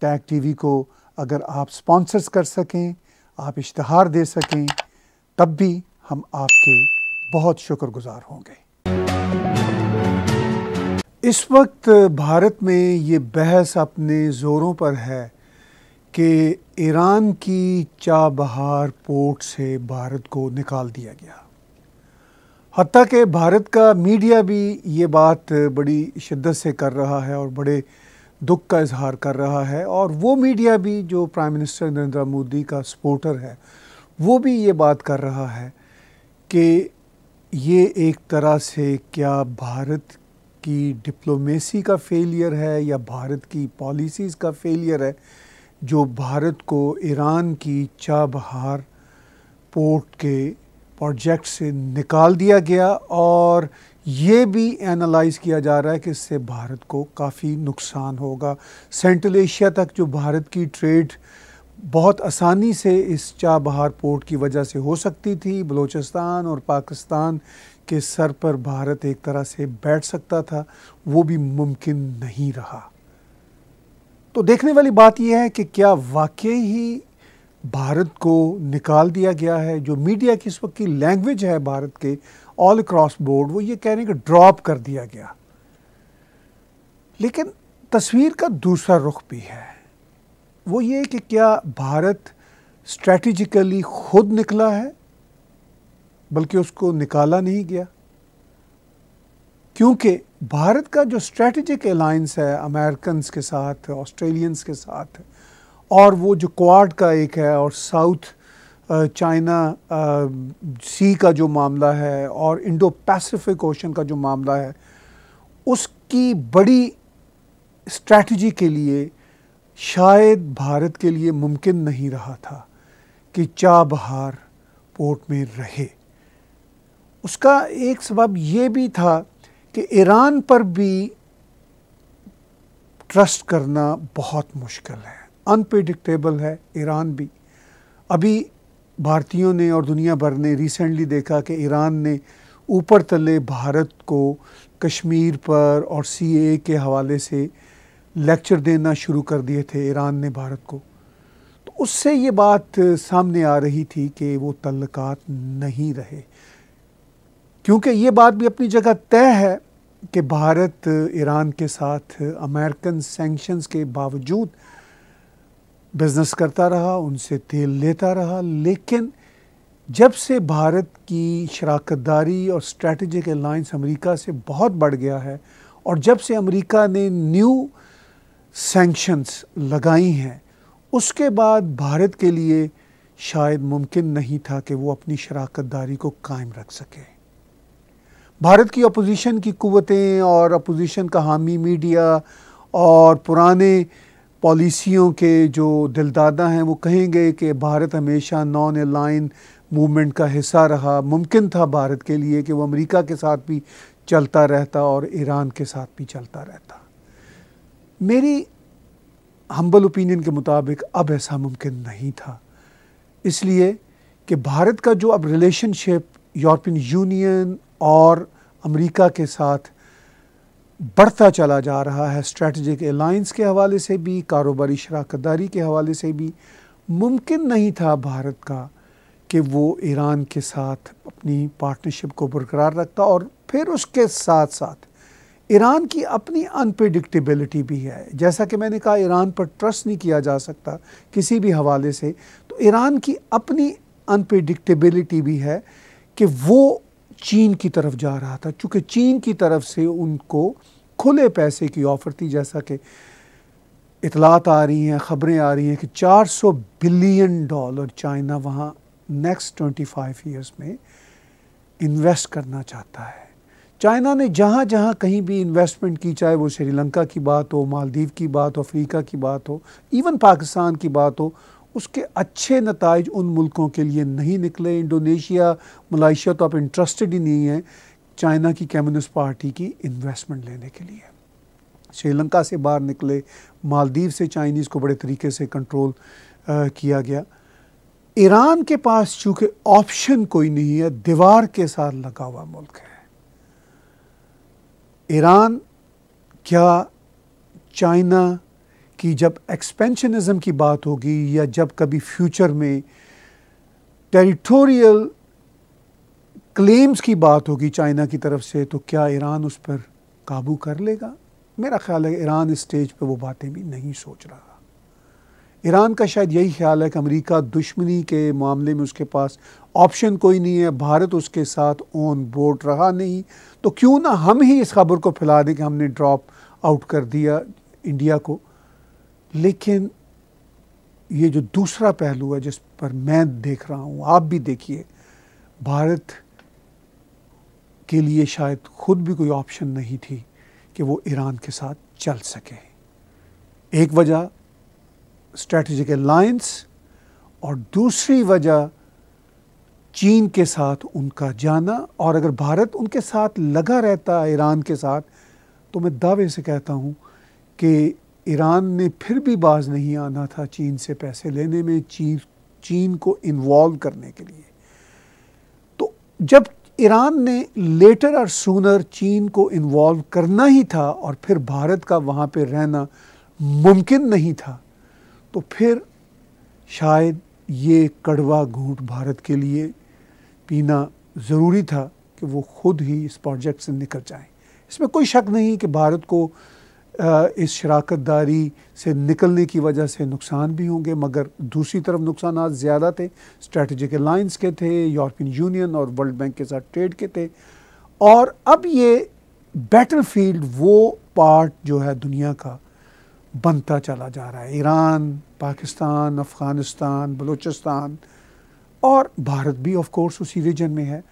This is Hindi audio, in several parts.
टैग टीवी को अगर आप स्पॉन्सर्स कर सकें आप इश्तहार दे सकें तब भी हम आपके बहुत शुक्रगुजार होंगे इस वक्त भारत में ये बहस अपने ज़ोरों पर है कि ईरान की चाबहार पोर्ट से भारत को निकाल दिया गया हती कि भारत का मीडिया भी ये बात बड़ी शिद्दत से कर रहा है और बड़े दुख का इजहार कर रहा है और वो मीडिया भी जो प्राइम मिनिस्टर नरेंद्र मोदी का सपोर्टर है वो भी ये बात कर रहा है कि ये एक तरह से क्या भारत की डिप्लोमेसी का फेलियर है या भारत की पॉलिसीज़ का फेलियर है जो भारत को ईरान की चाबहार पोर्ट के प्रोजेक्ट से निकाल दिया गया और ये भी एनालाइज किया जा रहा है कि इससे भारत को काफ़ी नुकसान होगा सेंट्रल एशिया तक जो भारत की ट्रेड बहुत आसानी से इस चाबहार पोर्ट की वजह से हो सकती थी बलूचिस्तान और पाकिस्तान के सर पर भारत एक तरह से बैठ सकता था वो भी मुमकिन नहीं रहा तो देखने वाली बात यह है कि क्या वाकई ही भारत को निकाल दिया गया है जो मीडिया की इस वक्त की लैंग्वेज है भारत के ऑल क्रॉस बोर्ड वो ये कह रहे हैं कि ड्रॉप कर दिया गया लेकिन तस्वीर का दूसरा रुख भी है वो ये कि क्या भारत स्ट्रेटिजिकली खुद निकला है बल्कि उसको निकाला नहीं गया क्योंकि भारत का जो स्ट्रेटजिक अलाइंस है अमेरिकन के साथ ऑस्ट्रेलियंस के साथ और वो जो क्वाड का एक है और साउथ चाइना सी का जो मामला है और इंडो पैसिफिक ओशन का जो मामला है उसकी बड़ी स्ट्रैटी के लिए शायद भारत के लिए मुमकिन नहीं रहा था कि चाबहार पोर्ट में रहे उसका एक सबब ये भी था कि ईरान पर भी ट्रस्ट करना बहुत मुश्किल है अनप्रडिक्टेबल है ईरान भी अभी भारतीयों ने और दुनिया भर ने रिसेंटली देखा कि ईरान ने ऊपर तले भारत को कश्मीर पर और सीए के हवाले से लेक्चर देना शुरू कर दिए थे ईरान ने भारत को तो उससे ये बात सामने आ रही थी कि वो तल्लक नहीं रहे क्योंकि ये बात भी अपनी जगह तय है कि भारत ईरान के साथ अमेरिकन सेंक्शंस के बावजूद बिजनेस करता रहा उनसे तेल लेता रहा लेकिन जब से भारत की शराकत दारी और स्ट्रेटजिक अलाइंस अमेरिका से बहुत बढ़ गया है और जब से अमेरिका ने न्यू सेंक्शंस लगाई हैं उसके बाद भारत के लिए शायद मुमकिन नहीं था कि वो अपनी शराकत दारी को कायम रख सके भारत की अपोजिशन की कुतें और अपोजिशन का हामी मीडिया और पुराने पॉलिसियों के जो दिलदादा हैं वो कहेंगे कि भारत हमेशा नॉन अलाइन मूवमेंट का हिस्सा रहा मुमकिन था भारत के लिए कि वो अमेरिका के साथ भी चलता रहता और ईरान के साथ भी चलता रहता मेरी हम्बल ओपिनियन के मुताबिक अब ऐसा मुमकिन नहीं था इसलिए कि भारत का जो अब रिलेशनशिप यूरोपियन यूनियन और अमेरिका के साथ बढ़ता चला जा रहा है स्ट्रेटजिक एलाइंस के हवाले से भी कारोबारी शराकत दारी के हवाले से भी मुमकिन नहीं था भारत का कि वो ईरान के साथ अपनी पार्टनरशिप को बरकरार रखता और फिर उसके साथ साथ ईरान की अपनी अनप्रडिक्टेबिलिटी भी है जैसा कि मैंने कहा ईरान पर ट्रस्ट नहीं किया जा सकता किसी भी हवाले से तो ईरान की अपनी अनप्रडिक्टेबिलिटी भी है कि वो चीन की तरफ जा रहा था क्योंकि चीन की तरफ से उनको खुले पैसे की ऑफ़र थी जैसा कि इतलात आ रही हैं ख़बरें आ रही हैं कि 400 बिलियन डॉलर चाइना वहाँ नेक्स्ट 25 ईयर्स में इन्वेस्ट करना चाहता है चाइना ने जहाँ जहाँ कहीं भी इन्वेस्टमेंट की चाहे वो श्रीलंका की बात हो मालदीव की बात हो अफ्रीका की बात हो इवन पाकिस्तान की बात हो उसके अच्छे नतज उन मुल्कों के लिए नहीं निकले इंडोनेशिया मलाइशिया तो आप इंटरेस्टेड ही नहीं हैं चाइना की कम्युनिस्ट पार्टी की इन्वेस्टमेंट लेने के लिए श्रीलंका से बाहर निकले मालदीव से चाइनीज़ को बड़े तरीके से कंट्रोल आ, किया गया ईरान के पास चूँकि ऑप्शन कोई नहीं है दीवार के साथ लगा हुआ मुल्क है ईरान क्या चाइना कि जब एक्सपेंशनिज्म की बात होगी या जब कभी फ्यूचर में टेरिटोरियल क्लेम्स की बात होगी चाइना की तरफ से तो क्या ईरान उस पर काबू कर लेगा मेरा ख्याल है ईरान इस स्टेज पे वो बातें भी नहीं सोच रहा ईरान का शायद यही ख्याल है कि अमेरिका दुश्मनी के मामले में उसके पास ऑप्शन कोई नहीं है भारत उसके साथ ऑन बोर्ड रहा नहीं तो क्यों ना हम ही इस खबर को फैला दें कि हमने ड्रॉप आउट कर दिया इंडिया को लेकिन ये जो दूसरा पहलू है जिस पर मैं देख रहा हूँ आप भी देखिए भारत के लिए शायद खुद भी कोई ऑप्शन नहीं थी कि वो ईरान के साथ चल सके एक वजह स्ट्रेटजिक अलायंस और दूसरी वजह चीन के साथ उनका जाना और अगर भारत उनके साथ लगा रहता ईरान के साथ तो मैं दावे से कहता हूँ कि ईरान ने फिर भी बाज नहीं आना था चीन से पैसे लेने में चीन चीन को इन्वॉल्व करने के लिए तो जब ईरान ने लेटर और सूनर चीन को इन्वॉल्व करना ही था और फिर भारत का वहाँ पर रहना मुमकिन नहीं था तो फिर शायद ये कड़वा घूट भारत के लिए पीना ज़रूरी था कि वो खुद ही इस प्रोजेक्ट से निकल जाए इसमें कोई शक नहीं कि भारत को इस शराकत दारी से निकलने की वजह से नुकसान भी होंगे मगर दूसरी तरफ नुकसान ज़्यादा थे स्ट्रेटजिक अलाइंस के थे यूरोपियन यूनियन और वर्ल्ड बैंक के साथ ट्रेड के थे और अब ये बैटल फील्ड वो पार्ट जो है दुनिया का बनता चला जा रहा है ईरान पाकिस्तान अफ़गानिस्तान बलूचिस्तान और भारत भी ऑफ कोर्स उसी रीजन में है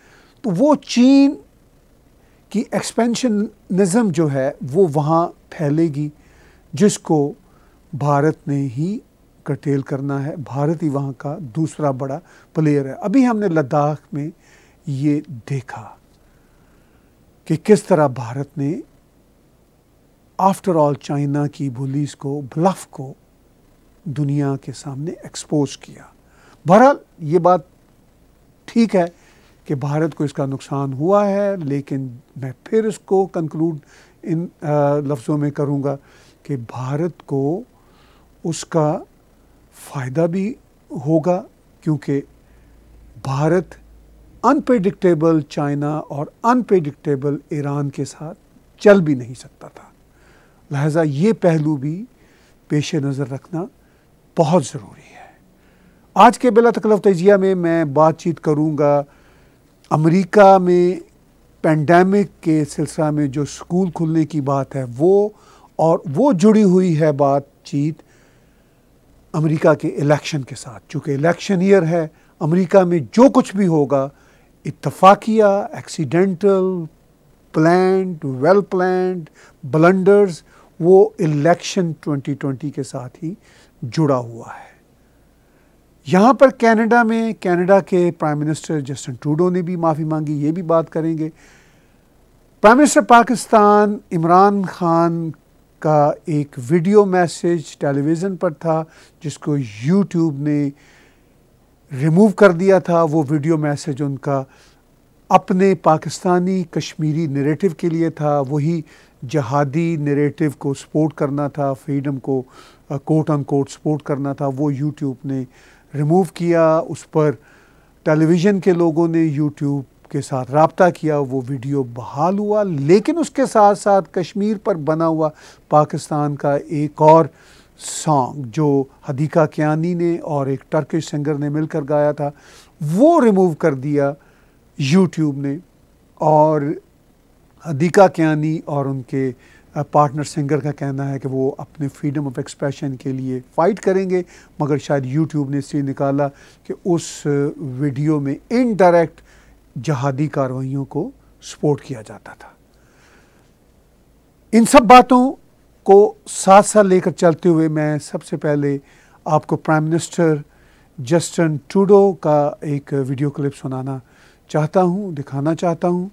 तो वो चीन कि एक्सपेंशनिज़म जो है वो वहाँ फैलेगी जिसको भारत ने ही कटेल करना है भारत ही वहाँ का दूसरा बड़ा प्लेयर है अभी हमने लद्दाख में ये देखा कि किस तरह भारत ने आफ्टर ऑल चाइना की बुलिस को ब्लफ को दुनिया के सामने एक्सपोज किया बहरहाल ये बात ठीक है कि भारत को इसका नुकसान हुआ है लेकिन मैं फिर इसको कंक्लूड इन लफ्ज़ों में करूँगा कि भारत को उसका फ़ायदा भी होगा क्योंकि भारत अनप्रडिक्टेबल चाइना और अनप्रडिक्टेबल ईरान के साथ चल भी नहीं सकता था लिहाजा ये पहलू भी पेश नज़र रखना बहुत ज़रूरी है आज के बिला तकलफ तजिया में मैं बातचीत करूँगा अमेरिका में पेंडेमिक के सिलसिला में जो स्कूल खुलने की बात है वो और वो जुड़ी हुई है बातचीत अमेरिका के इलेक्शन के साथ चूँकि इलेक्शन ईयर है अमेरिका में जो कुछ भी होगा इतफाकिया accidental plan well planned blunders वो इलेक्शन 2020 के साथ ही जुड़ा हुआ है यहाँ पर कनाडा में कनाडा के प्राइम मिनिस्टर जस्टिन ट्रूडो ने भी माफ़ी मांगी ये भी बात करेंगे प्राइम मिनिस्टर पाकिस्तान इमरान खान का एक वीडियो मैसेज टेलीविज़न पर था जिसको यूट्यूब ने रिमूव कर दिया था वो वीडियो मैसेज उनका अपने पाकिस्तानी कश्मीरी नरेटिव के लिए था वही जहादी नरेटिव को सपोर्ट करना था फ्रीडम को कोर्ट ऑन कोर्ट सपोर्ट करना था वो यूट्यूब ने रिमूव किया उस पर टेलीविज़न के लोगों ने यूट्यूब के साथ रबता किया वो वीडियो बहाल हुआ लेकिन उसके साथ साथ कश्मीर पर बना हुआ पाकिस्तान का एक और सॉन्ग जो हदीका क्यानी ने और एक टर्किश सिंगर ने मिलकर गाया था वो रिमूव कर दिया यूट्यूब ने और हदीका क्यानी और उनके पार्टनर सिंगर का कहना है कि वो अपने फ्रीडम ऑफ एक्सप्रेशन के लिए फ़ाइट करेंगे मगर शायद यूट्यूब ने इसलिए निकाला कि उस वीडियो में इनडायरेक्ट जहादी कार्रवाइयों को सपोर्ट किया जाता था इन सब बातों को साथ साथ लेकर चलते हुए मैं सबसे पहले आपको प्राइम मिनिस्टर जस्टिन टूडो का एक वीडियो क्लिप सुनाना चाहता हूँ दिखाना चाहता हूँ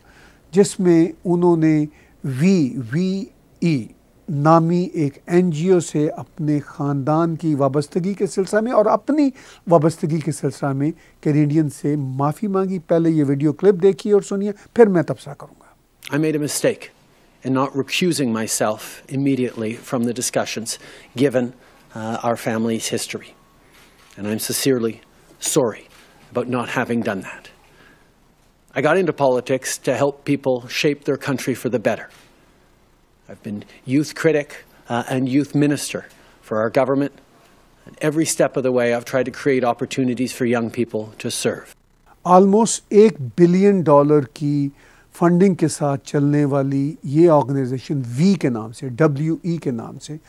जिसमें उन्होंने वी वी ई नामी एक एन जी ओ से अपने ख़ानदान की वाबस्तगी के सिलसिला में और अपनी वाबस्तगी के सिलसिला में कैनेडियन से माफ़ी मांगी पहले ये वीडियो क्लिप देखिए और सुनिए फिर मैं तबसरा करूँगा I made a mistake in not recusing myself immediately from the discussions given our family history and I am sincerely sorry not है I got in the politics to help people shape their country for the better I've been youth critic uh, and youth minister for our government. And every step of the way, I've tried to create opportunities for young people to serve. Almost $8 billion ki funding ke saath chalne wali ye organization V ke naam se, W-E ke naam se,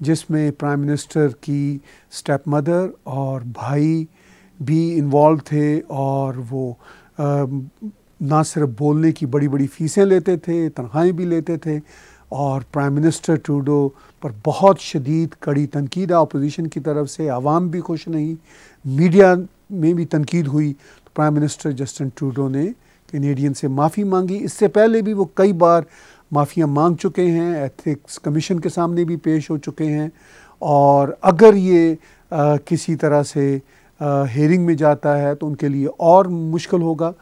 jismein Prime Minister ki stepmother aur bhai bhi involved the aur wo uh, na sirf bolne ki badi badi feesein lete the, tanhaayin bhi lete the, और प्राइम मिनिस्टर टूडो पर बहुत शदीद कड़ी तनकीद अपोजिशन की तरफ से आवाम भी खुश नहीं मीडिया में भी तनकीद हुई तो प्राइम मिनिस्टर जस्टिन टूडो ने कैनेडियन से माफ़ी मांगी इससे पहले भी वो कई बार माफ़ियाँ मांग चुके हैं एथिक्स कमीशन के सामने भी पेश हो चुके हैं और अगर ये आ, किसी तरह से हेयरिंग में जाता है तो उनके लिए और मुश्किल होगा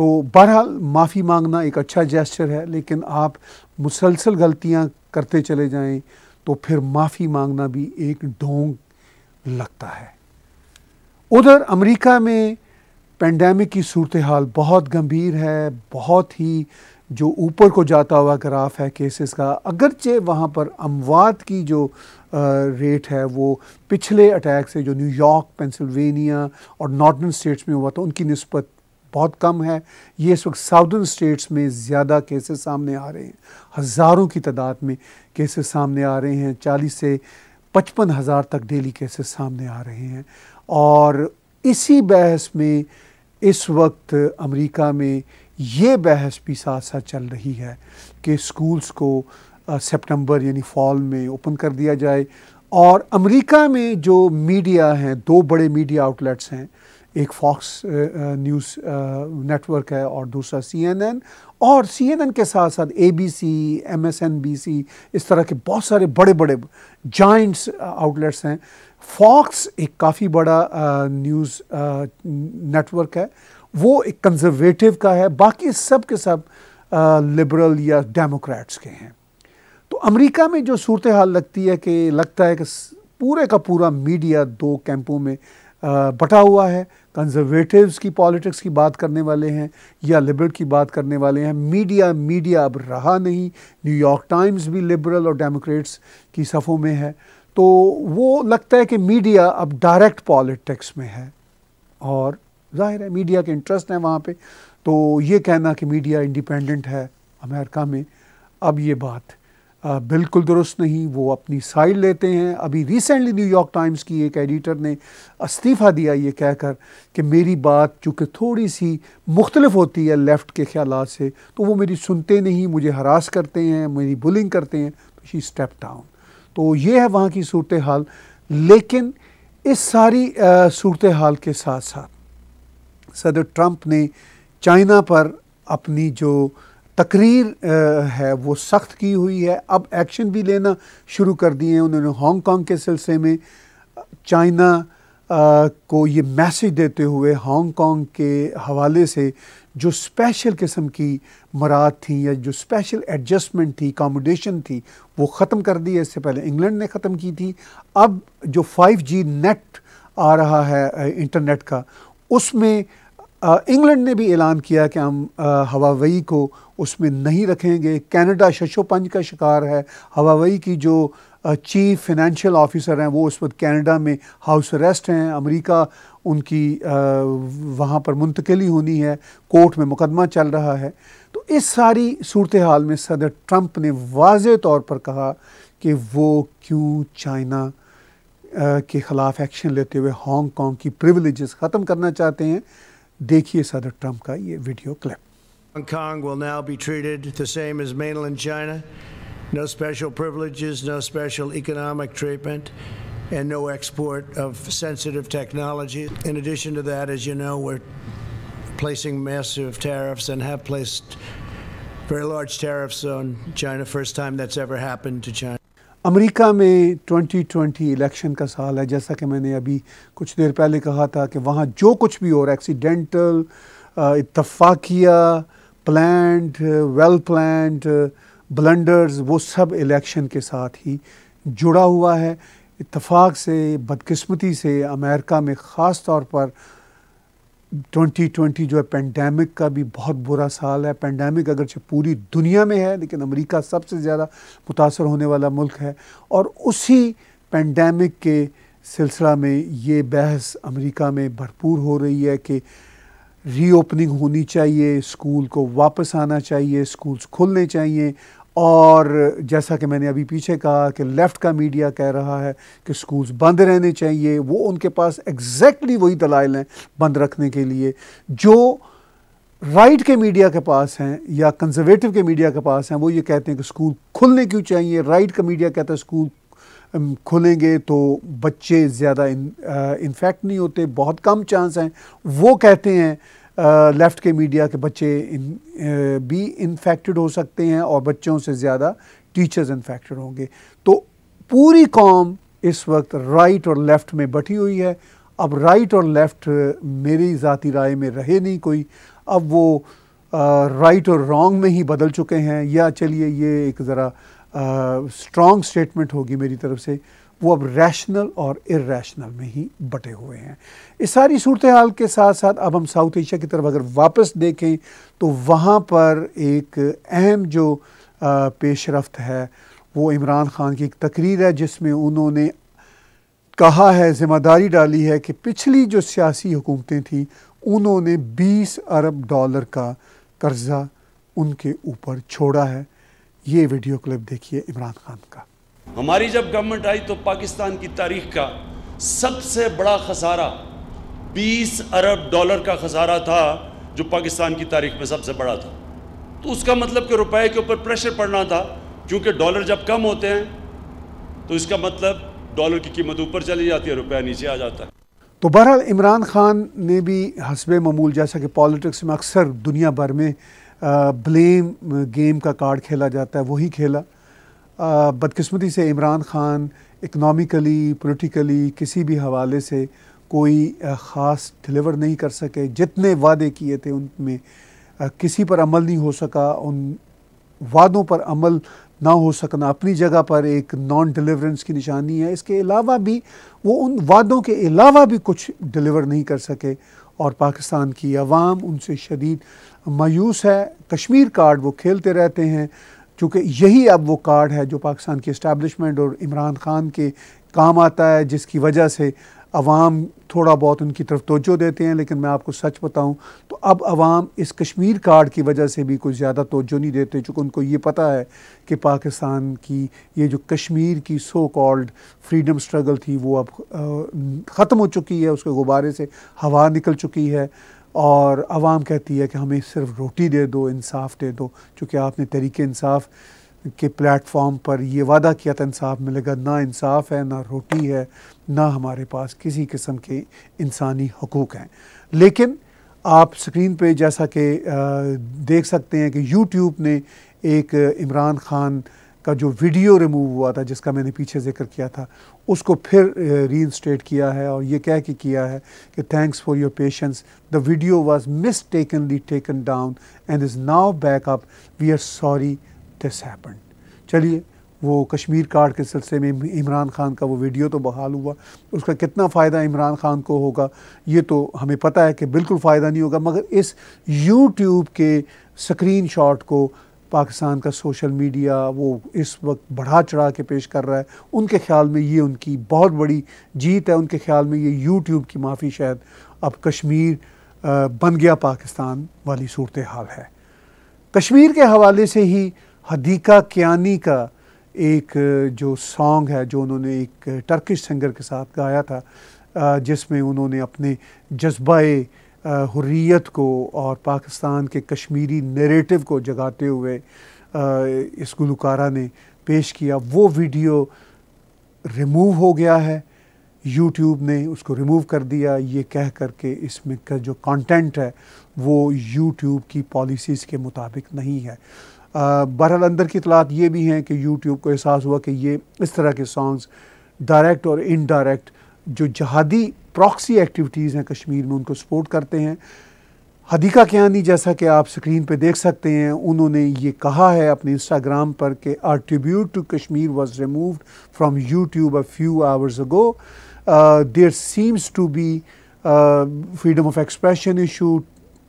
तो बहरहाल माफ़ी मांगना एक अच्छा जेस्चर है लेकिन आप मुसलसल गलतियाँ करते चले जाएं तो फिर माफ़ी मांगना भी एक ढोंग लगता है उधर अमेरिका में पेंडेमिक की सूरत हाल बहुत गंभीर है बहुत ही जो ऊपर को जाता हुआ ग्राफ है केसेस का अगरचे वहाँ पर अमवात की जो रेट है वो पिछले अटैक से जो न्यूयॉर्क पेंसिल्वेनिया और नॉर्दर्न स्टेट्स में हुआ था उनकी नस्बत बहुत कम है ये इस वक्त साउदर्न स्टेट्स में ज़्यादा केसेस सामने आ रहे हैं हज़ारों की तादाद में केसेस सामने आ रहे हैं चालीस से पचपन हज़ार तक डेली केसेस सामने आ रहे हैं और इसी बहस में इस वक्त अमेरिका में ये बहस भी साथ साथ चल रही है कि स्कूल्स को सितंबर यानी फॉल में ओपन कर दिया जाए और अमेरिका में जो मीडिया हैं दो बड़े मीडिया आउटलेट्स हैं एक फॉक्स न्यूज़ नेटवर्क है और दूसरा सीएनएन और सीएनएन के साथ साथ एबीसी एमएसएनबीसी इस तरह के बहुत सारे बड़े बड़े जॉइंट्स आउटलेट्स हैं फॉक्स एक काफ़ी बड़ा न्यूज़ uh, नेटवर्क uh, है वो एक कंजर्वेटिव का है बाकी सब के सब लिबरल uh, या डेमोक्रेट्स के हैं तो अमेरिका में जो सूरत हाल लगती है कि लगता है कि पूरे का पूरा मीडिया दो कैंपों में बटा हुआ है कंजर्वेटिव्स की पॉलिटिक्स की बात करने वाले हैं या लिबरल की बात करने वाले हैं मीडिया मीडिया अब रहा नहीं न्यूयॉर्क टाइम्स भी लिबरल और डेमोक्रेट्स की सफ़ों में है तो वो लगता है कि मीडिया अब डायरेक्ट पॉलिटिक्स में है और जाहिर है मीडिया के इंटरेस्ट हैं वहाँ पर तो ये कहना कि मीडिया इंडिपेंडेंट है अमेरिका में अब ये बात बिल्कुल दुरुस्त नहीं वो अपनी साइड लेते हैं अभी रिसेंटली न्यूयॉर्क टाइम्स की एक एडिटर ने इस्तीफ़ा दिया ये कहकर कि मेरी बात चूँकि थोड़ी सी मुख्तलफ होती है लेफ़्ट के ख्याल से तो वो मेरी सुनते नहीं मुझे हरास करते हैं मेरी बुलिंग करते हैं तो शी स्टेप डाउन तो ये है वहाँ की सूरत हाल लेकिन इस सारी सूरत हाल के साथ साथ सदर ट्रंप ने चाइना पर अपनी जो तकरीर है वो सख्त की हुई है अब एक्शन भी लेना शुरू कर दिए हैं उन्होंने हांगकॉन्ग के सिलसिले में चाइना को ये मैसेज देते हुए हांगकॉन्ग के हवाले से जो स्पेशल किस्म की मराद थी या जो स्पेशल एडजस्टमेंट थी कामोडेशन थी वो ख़त्म कर दी है इससे पहले इंग्लैंड ने ख़त्म की थी अब जो 5G नेट आ रहा है इंटरनेट का उसमें इंग्लैंड uh, ने भी ऐलान किया कि हम हवावई uh, को उसमें नहीं रखेंगे कनाडा शशोपंज का शिकार है हवावई की जो चीफ फिनेंशियल ऑफिसर हैं वो उस वक्त कनाडा में हाउस अरेस्ट हैं अमेरिका उनकी uh, वहाँ पर मुंतकली होनी है कोर्ट में मुकदमा चल रहा है तो इस सारी सूरत हाल में सदर ट्रंप ने वाज तौर पर कहा कि वो क्यों चाइना के ख़िलाफ़ एक्शन लेते हुए हांग की प्रिवलेज़ ख़त्म करना चाहते हैं देखिए सदर ट्रंप का ये video clip Hong Kong will now be treated the same as mainland China. No special privileges, no special economic treatment, and no export of sensitive technology. In addition to that, as you know, we're placing massive tariffs and have placed very large tariffs on China, first time that's ever happened to China. America में 2020 इलेक्शन का साल है जैसा कि मैंने अभी कुछ देर पहले कहा था कि वहाँ जो कुछ भी हो रहा है एक्सीडेंटल इतफाकिया प्लान्ड वेल प्लान्ड ब्लंडर्स वो सब इलेक्शन के साथ ही जुड़ा हुआ है इतफाक़ से बदकिस्मती से अमेरिका में ख़ास तौर पर 2020 जो है पेंडेमिक का भी बहुत बुरा साल है पेंडेमिक अगरचे पूरी दुनिया में है लेकिन अमेरिका सबसे ज़्यादा मुतासर होने वाला मुल्क है और उसी पेंडेमिक के सिलसिला में ये बहस अमेरिका में भरपूर हो रही है कि रीओपनिंग होनी चाहिए स्कूल को वापस आना चाहिए स्कूल्स खुलने चाहिए और जैसा कि मैंने अभी पीछे कहा कि लेफ़्ट का मीडिया कह रहा है कि स्कूल्स बंद रहने चाहिए वो उनके पास एग्जैक्टली वही दलाइल हैं बंद रखने के लिए जो राइट के मीडिया के पास हैं या कंजर्वेटिव के मीडिया के पास हैं वो ये कहते हैं कि स्कूल खुलने क्यों चाहिए राइट का मीडिया कहता है स्कूल um, खुलेंगे तो बच्चे ज़्यादा इन्फेक्ट uh, नहीं होते बहुत कम चांस हैं वो कहते हैं लेफ़्ट के मीडिया के बच्चे इन, भी इन्फेक्टेड हो सकते हैं और बच्चों से ज़्यादा टीचर्स इन्फेक्टेड होंगे तो पूरी कॉम इस वक्त राइट और लेफ़्ट में बटी हुई है अब राइट और लेफ़्ट मेरी ज़ाती राय में रहे नहीं कोई अब वो राइट और रॉन्ग में ही बदल चुके हैं या चलिए ये एक ज़रा स्ट्रॉन्ग स्टेटमेंट होगी मेरी तरफ से वो अब रैशनल और इरेशनल में ही बटे हुए हैं इस सारी सूरत हाल के साथ साथ अब हम साउथ एशिया की तरफ अगर वापस देखें तो वहाँ पर एक अहम जो पेशरफ है वो इमरान ख़ान की एक तकरीर है जिसमें उन्होंने कहा है ज़िम्मेदारी डाली है कि पिछली जो सियासी हुकूमतें थीं उन्होंने 20 अरब डॉलर का कर्ज़ा उनके ऊपर छोड़ा है ये वीडियो क्लिप देखिए इमरान खान का हमारी जब गवर्नमेंट आई तो पाकिस्तान की तारीख का सबसे बड़ा खसारा 20 अरब डॉलर का खसारा था जो पाकिस्तान की तारीख में सबसे बड़ा था तो उसका मतलब कि रुपए के ऊपर प्रेशर पड़ना था क्योंकि डॉलर जब कम होते हैं तो इसका मतलब डॉलर की कीमत ऊपर चली जाती है रुपया नीचे आ जाता है तो बहरहाल इमरान ख़ान ने भी हसब ममूल जैसा कि पॉलिटिक्स में अक्सर दुनिया भर में ब्लेम गेम का कार्ड खेला जाता है वही खेला बदकस्मती से इमरान ख़ान इकनॉमिकली पॉलिटिकली किसी भी हवाले से कोई ख़ास डिलीवर नहीं कर सके जितने वादे किए थे उनमें किसी पर अमल नहीं हो सका उन वादों पर अमल ना हो सकना अपनी जगह पर एक नॉन डिलीवरेंस की निशानी है इसके अलावा भी वो उन वादों के अलावा भी कुछ डिलीवर नहीं कर सके और पाकिस्तान की आवाम उनसे शदीद मायूस है कश्मीर कार्ड वो खेलते रहते हैं क्योंकि यही अब वो कार्ड है जो पाकिस्तान की इस्टेबलिशमेंट और इमरान खान के काम आता है जिसकी वजह से अवाम थोड़ा बहुत उनकी तरफ तोजो देते हैं लेकिन मैं आपको सच बताऊं तो अब अवाम इस कश्मीर कार्ड की वजह से भी कुछ ज़्यादा तोजो नहीं देते चूँकि उनको ये पता है कि पाकिस्तान की ये जो कश्मीर की सो कॉल्ड फ्रीडम स्ट्रगल थी वो अब ख़त्म हो चुकी है उसके गुब्बारे से हवा निकल चुकी है और आवाम कहती है कि हमें सिर्फ रोटी दे दो इंसाफ दे दो चूँकि आपने तरीके इंसाफ के प्लेटफॉर्म पर यह वादा किया था इंसाफ मिलेगा ना इंसाफ है ना रोटी है ना हमारे पास किसी किस्म के इंसानी हकूक़ हैं लेकिन आप स्क्रीन पे जैसा कि देख सकते हैं कि यूट्यूब ने एक इमरान ख़ान का जो वीडियो रिमूव हुआ था जिसका मैंने पीछे जिक्र किया था उसको फिर री इंस्टेट किया है और ये कह के किया है कि thanks for your patience the video was mistaken down and is now back up we are sorry this happen चलिए वो कश्मीर कार्ड के सिलसिले में इमरान खान का वो वीडियो तो बहाल हुआ उसका कितना फ़ायदा इमरान खान को होगा ये तो हमें पता है कि बिल्कुल फ़ायदा नहीं होगा मगर इस यूट्यूब के शॉट को पाकिस्तान का सोशल मीडिया वो इस वक्त बढ़ा चढ़ा के पेश कर रहा है उनके ख्याल में ये उनकी बहुत बड़ी जीत है उनके ख्याल में ये यूट्यूब की माफ़ी शायद अब कश्मीर बन गया पाकिस्तान वाली सूरत हाल है कश्मीर के हवाले से ही हदीका क्यानी का एक जो सॉन्ग है जो उन्होंने एक टर्किश सिंगर के साथ गाया था जिसमें उन्होंने अपने जज्बा हुर्रियत को और पाकिस्तान के कश्मीरी नेरेटिव को जगाते हुए इस गुलकारा ने पेश किया वो वीडियो रिमूव हो गया है यूट्यूब ने उसको रिमूव कर दिया ये कह कर के इसमें का जो कंटेंट है वो यूट्यूब की पॉलिसीज़ के मुताबिक नहीं है बहरहाल अंदर की इतलात ये भी हैं कि यूट्यूब को एहसास हुआ कि ये इस तरह के सॉन्ग्स डायरेक्ट और इनडायरेक्ट जो जहादी प्रॉक्सी एक्टिविटीज़ हैं कश्मीर में उनको सपोर्ट करते हैं हदीका क्यानी जैसा कि आप स्क्रीन पे देख सकते हैं उन्होंने ये कहा है अपने इंस्टाग्राम पर कि our tribute to Kashmir was removed from YouTube a few hours ago there seems to be freedom of expression issue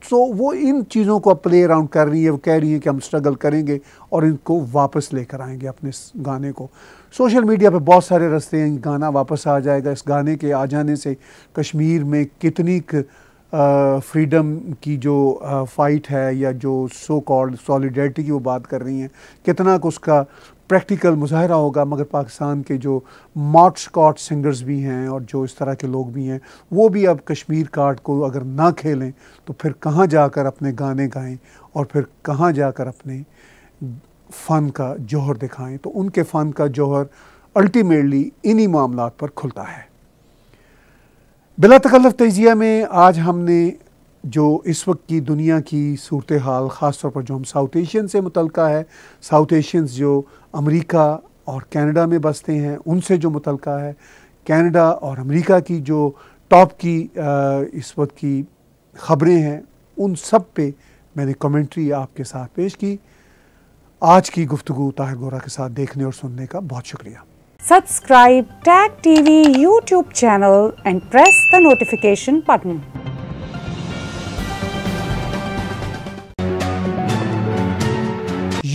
so so, वो इन चीज़ों को प्ले अराउंड कर रही है वो कह रही है कि हम स्ट्रगल करेंगे और इनको वापस लेकर आएंगे अपने गाने को सोशल मीडिया पे बहुत सारे रस्ते हैं गाना वापस आ जाएगा इस गाने के आ जाने से कश्मीर में कितनी फ्रीडम की जो फाइट है या जो सो कॉल्ड सॉलिडरिटी की वो बात कर रही हैं कितना उसका प्रैक्टिकल मुजाहरा होगा मगर पाकिस्तान के जो मार्ट स्कॉट सिंगर्स भी हैं और जो इस तरह के लोग भी हैं वो भी अब कश्मीर कार्ड को अगर ना खेलें तो फिर कहाँ जाकर अपने गाने गाएं और फिर कहाँ जाकर अपने फ़न का जौहर दिखाएं तो उनके फ़न का जौहर अल्टीमेटली इन्हीं मामला पर खुलता है बिला तकल्फ तजिया में आज हमने जो इस वक्त की दुनिया की सूरत हाल ख़ास तौर पर जो हम साउथ एशियन से मुतल है साउथ एशियंस जो अमेरिका और कनाडा में बसते हैं उनसे जो मुतल है कनाडा और अमेरिका की जो टॉप की इस वक्त की ख़बरें हैं उन सब पे मैंने कमेंट्री आपके साथ पेश की आज की गुफ्तु ताहिर गोरा के साथ देखने और सुनने का बहुत शुक्रिया subscribe tag TV YouTube channel and press the notification button